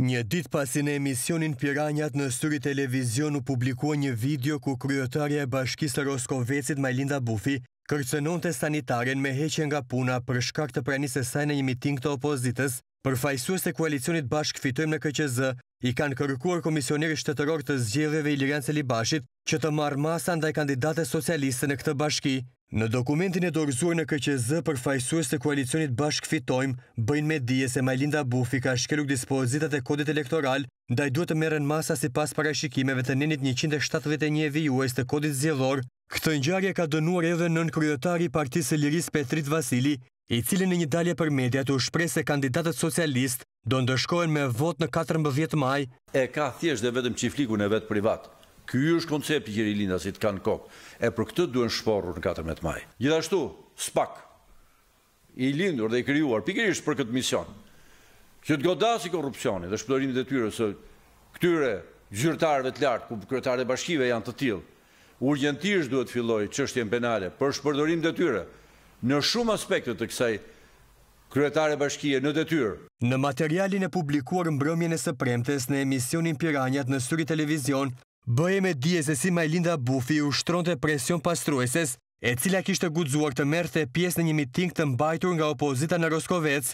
Një dit pasin e emisionin Piranjat në Suri Televizion u publikua një video ku kryotarja e bashkisë Roskovecit Majlinda Bufi kërcenon të sanitaren me heqen nga puna për shkak të prani se sajnë një miting të opozitës për fajsuës të koalicionit bashk fitojmë në KCZ i kanë kërkuar komisioneri shtetëror të zgjeveve i Lirian Selibashit që të marë masa ndaj kandidate socialiste në këtë bashki. Në dokumentin e dorëzuar në KQZ për fajsues të koalicionit bashk fitojmë, bëjnë me dije se Majlinda Bufi ka shkeluk dispozitat e kodit elektoral, ndaj duhet të meren masa si pas parashikimeve të nenit 171 vijues të kodit zjedhor, këtë njarje ka dënuar edhe nën kryetari partisë Liris Petrit Vasili, i cilin në një dalje për mediat u shprej se kandidatët socialist do ndëshkojnë me vot në 14 maj. E ka thjesht dhe vetëm qifliku në vetë privatë. Ky është koncept i Gjeri kanë kokë, e për këtë duen shporur në 14 maj. Gjithashtu, spak, i lindur dhe i kryuar, pikrish për këtë mision, që të godasi korupcioni dhe shpëtorimit e tyre, së këtyre gjyrtarëve të lartë, ku kretarë e bashkive janë të tilë, urgentisht duhet filloj që është jenë penale për shpërdorim dhe tyre në shumë aspektet të kësaj kryetare bashkije në dhe tyre. Në materialin e publikuar mbrëmjën e së premtes në emisionin Piranjat në Suri Televizion, Bëhe me dje se si Majlinda Bufi u shtron të presion pastrueses e cila kishtë gudzuar të merte pjesë në një miting të mbajtur nga opozita në Roskovec,